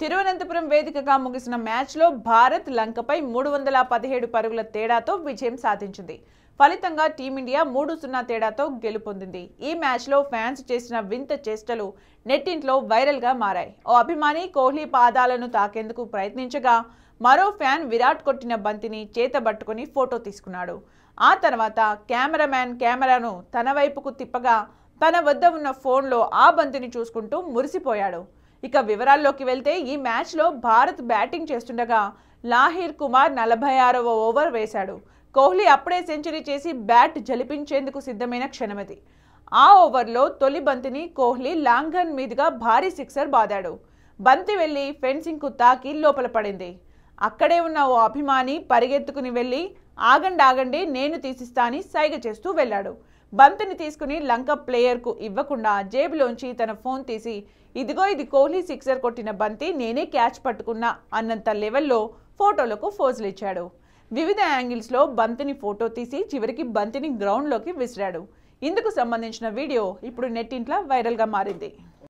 తిరువనంతపురం వేదికగా ముగిసిన మ్యాచ్లో భారత్ లంకపై మూడు వందల పదిహేడు పరుగుల తేడాతో విజయం సాధించింది ఫలితంగా టీమిండియా మూడు సున్నా తేడాతో గెలుపొందింది ఈ మ్యాచ్లో ఫ్యాన్స్ చేసిన వింత చేష్టలు నెట్టింట్లో వైరల్గా మారాయి ఓ అభిమాని కోహ్లీ పాదాలను తాకేందుకు ప్రయత్నించగా మరో ఫ్యాన్ విరాట్ కొట్టిన బంతిని చేతబట్టుకుని ఫోటో తీసుకున్నాడు ఆ తర్వాత కెమెరామ్యాన్ కెమెరాను తన వైపుకు తిప్పగా తన వద్ద ఉన్న ఫోన్లో ఆ బంతిని చూసుకుంటూ మురిసిపోయాడు ఇక వివరాల్లోకి వెళ్తే ఈ మ్యాచ్లో భారత్ బ్యాటింగ్ చేస్తుండగా లాహిర్ కుమార్ నలభై ఆరవ ఓవర్ వేశాడు కోహ్లీ అప్పుడే సెంచరీ చేసి బ్యాట్ జలిపించేందుకు సిద్ధమైన క్షణమది ఆ ఓవర్లో తొలి బంతిని కోహ్లీ లాంగన్ మీదుగా భారీ సిక్సర్ బాదాడు బంతి వెళ్ళి ఫెన్సింగ్కు తాకి లోపల పడింది అక్కడే ఉన్న ఓ అభిమాని పరిగెత్తుకుని వెళ్ళి ఆగండి ఆగండి నేను అని సైగ చేస్తూ వెళ్ళాడు బంతిని తీసుకుని లంక ప్లేయర్కు ఇవ్వకుండా జేబులోంచి తన ఫోన్ తీసి ఇదిగో ఇది కోహ్లీ సిక్సర్ కొట్టిన బంతి నేనే క్యాచ్ పట్టుకున్నా అన్నంత లెవెల్లో ఫోటోలకు ఫోజులు ఇచ్చాడు వివిధ యాంగిల్స్లో బంతిని ఫోటో తీసి చివరికి బంతిని గ్రౌండ్లోకి విసిరాడు ఇందుకు సంబంధించిన వీడియో ఇప్పుడు నెట్టింట్లో వైరల్గా మారింది